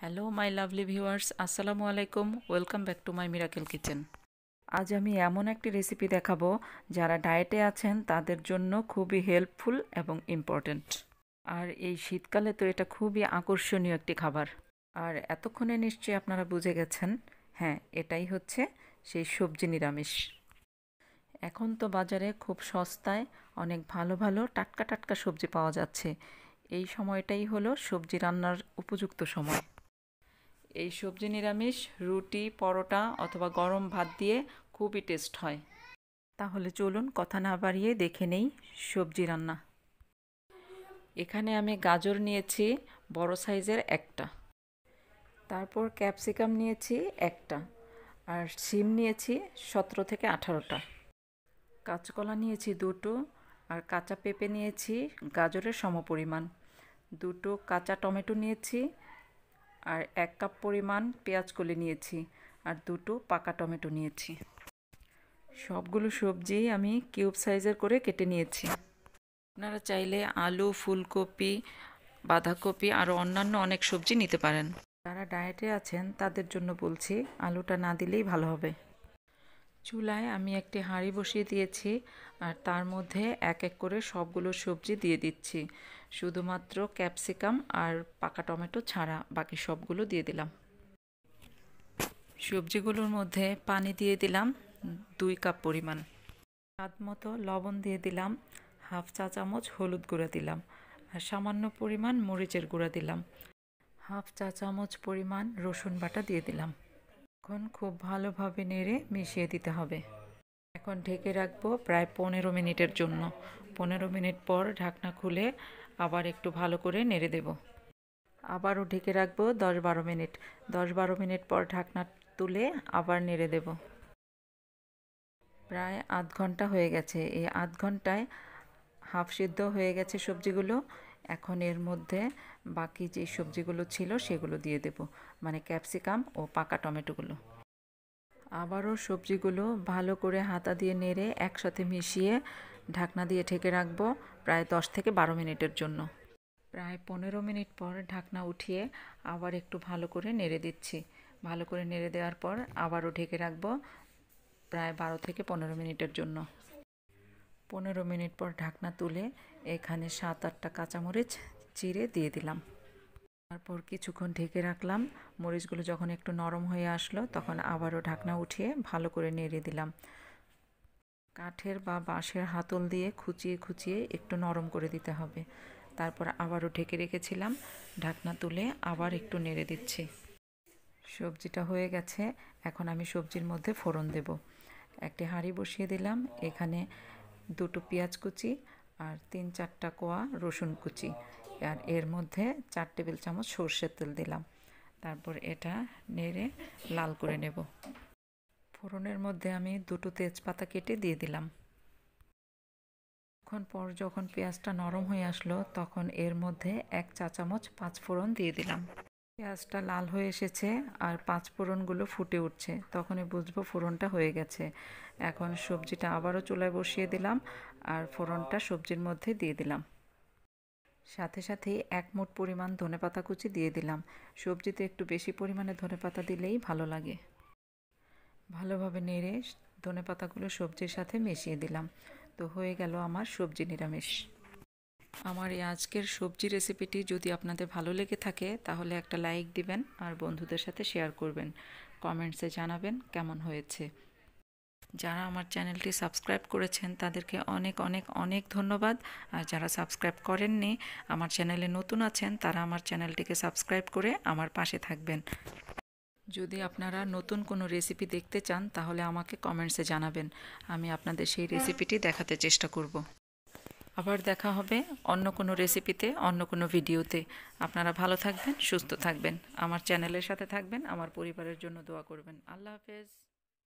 Hello my lovely viewers আসসালামু আলাইকুম welcome back to my miracle kitchen আজ আমি এমন একটি রেসিপি দেখাবো যারা ডায়েটে আছেন তাদের জন্য খুবই হেল্পফুল এবং ইম্পর্ট্যান্ট আর এই শীতকালে তো এটা খুবই আকর্ষণীয় একটি খাবার আর এতক্ষণে নিশ্চয়ই আপনারা বুঝে গেছেন হ্যাঁ এটাই হচ্ছে সেই সবজি নিরামিষ এখন তো বাজারে খুব সস্তায় অনেক ভালো ভালো টাটকা টাটকা সবজি পাওয়া যাচ্ছে এই সময়টাই হলো সবজি রান্নার উপযুক্ত সময় এই সবজি নিরামিষ রুটি পরোটা অথবা গরম ভাত দিয়ে খুবই টেস্ট হয় তাহলে চলুন কথা না বাড়িয়ে দেখে নেই সবজি রান্না এখানে আমি গাজর নিয়েছি বড় সাইজের একটা তারপর ক্যাপসিকাম নিয়েছি একটা আর শিম নিয়েছি সতেরো থেকে আঠারোটা কাঁচকলা নিয়েছি দুটো আর কাঁচা পেঁপে নিয়েছি গাজরের সমপরিমাণ দুটো কাঁচা টমেটো নিয়েছি আর এক কাপ পরিমাণ পেঁয়াজ কলি নিয়েছি আর দুটো পাকা টমেটো নিয়েছি সবগুলো সবজি আমি কিউব সাইজের করে কেটে নিয়েছি আপনারা চাইলে আলু ফুলকপি বাঁধাকপি আর অন্যান্য অনেক সবজি নিতে পারেন যারা ডায়েটে আছেন তাদের জন্য বলছি আলুটা না দিলেই ভালো হবে চুলায় আমি একটি হাঁড়ি বসিয়ে দিয়েছি আর তার মধ্যে এক এক করে সবগুলো সবজি দিয়ে দিচ্ছি শুধুমাত্র ক্যাপসিকাম আর পাকা টমেটো ছাড়া বাকি সবগুলো দিয়ে দিলাম সবজিগুলোর মধ্যে পানি দিয়ে দিলাম দুই কাপ পরিমাণ স্বাদ মতো লবণ দিয়ে দিলাম হাফ চা চামচ হলুদ গুঁড়া দিলাম আর সামান্য পরিমাণ মরিচের গুঁড়া দিলাম হাফ চা চামচ পরিমাণ রসুন বাটা দিয়ে দিলাম এখন খুব ভালোভাবে নেড়ে মিশিয়ে দিতে হবে এখন ঢেকে রাখবো প্রায় পনেরো মিনিটের জন্য পনেরো মিনিট পর ঢাকনা খুলে আবার একটু ভালো করে নেড়ে দেব আবারও ঢেকে রাখবো দশ বারো মিনিট দশ বারো মিনিট পর ঢাকনা তুলে আবার নেড়ে দেব প্রায় আধ ঘন্টা হয়ে গেছে এই আধ ঘন্টায় হাফ সিদ্ধ হয়ে গেছে সবজিগুলো এখন এর মধ্যে বাকি যে সবজিগুলো ছিল সেগুলো দিয়ে দেব মানে ক্যাপসিকাম ও পাকা টমেটোগুলো আবারও সবজিগুলো ভালো করে হাতা দিয়ে নেড়ে একসাথে মিশিয়ে ঢাকনা দিয়ে ঢেকে রাখবো প্রায় দশ থেকে বারো মিনিটের জন্য প্রায় পনেরো মিনিট পর ঢাকনা উঠিয়ে আবার একটু ভালো করে নেড়ে দিচ্ছি ভালো করে নেড়ে দেওয়ার পর আবারও ঢেকে রাখব প্রায় বারো থেকে পনেরো মিনিটের জন্য পনেরো মিনিট পর ঢাকনা তুলে এখানে সাত আটটা কাঁচামরিচ চিরে দিয়ে দিলাম তারপর কিছুক্ষণ ঢেকে রাখলাম মরিচগুলো যখন একটু নরম হয়ে আসলো তখন আবারও ঢাকনা উঠিয়ে ভালো করে নেড়ে দিলাম কাঠের বা বাঁশের হাতল দিয়ে খুচিয়ে খুচিয়ে একটু নরম করে দিতে হবে তারপর আবারও ঢেকে রেখেছিলাম ঢাকনা তুলে আবার একটু নেড়ে দিচ্ছি সবজিটা হয়ে গেছে এখন আমি সবজির মধ্যে ফোড়ন দেব একটি হাঁড়ি বসিয়ে দিলাম এখানে দুটো পেঁয়াজ কুচি আর তিন চারটা কোয়া রসুন কুচি আর এর মধ্যে চার টেবিল চামচ সর্ষের তেল দিলাম তারপর এটা নেড়ে লাল করে নেব ফোড়নের মধ্যে আমি দুটো তেজপাতা কেটে দিয়ে দিলাম এখন পর যখন পেঁয়াজটা নরম হয়ে আসলো তখন এর মধ্যে এক চা চামচ পাঁচ ফোড়ন দিয়ে দিলাম পেঁয়াজটা লাল হয়ে এসেছে আর পাঁচ ফোড়নগুলো ফুটে উঠছে তখনই বুঝবো ফোড়নটা হয়ে গেছে এখন সবজিটা আবারও চুলায় বসিয়ে দিলাম আর ফোড়নটা সবজির মধ্যে দিয়ে দিলাম সাথে সাথে এক মুঠ পরিমাণ ধনেপাতা কুচি দিয়ে দিলাম সবজিতে একটু বেশি পরিমাণে ধনেপাতা দিলেই ভালো লাগে ভালোভাবে নেড়ে ধনেপাতাগুলো সবজির সাথে মিশিয়ে দিলাম তো হয়ে গেল আমার সবজি নিরামিষ আমার এই আজকের সবজি রেসিপিটি যদি আপনাদের ভালো লেগে থাকে তাহলে একটা লাইক দিবেন আর বন্ধুদের সাথে শেয়ার করবেন কমেন্টসে জানাবেন কেমন হয়েছে যারা আমার চ্যানেলটি সাবস্ক্রাইব করেছেন তাদেরকে অনেক অনেক অনেক ধন্যবাদ আর যারা সাবস্ক্রাইব করেননি আমার চ্যানেলে নতুন আছেন তারা আমার চ্যানেলটিকে সাবস্ক্রাইব করে আমার পাশে থাকবেন যদি আপনারা নতুন কোনো রেসিপি দেখতে চান তাহলে আমাকে কমেন্টসে জানাবেন আমি আপনাদের সেই রেসিপিটি দেখাতে চেষ্টা করব। আবার দেখা হবে অন্য কোনো রেসিপিতে অন্য কোনো ভিডিওতে আপনারা ভালো থাকবেন সুস্থ থাকবেন আমার চ্যানেলের সাথে থাকবেন আমার পরিবারের জন্য দোয়া করবেন আল্লাহ হাফেজ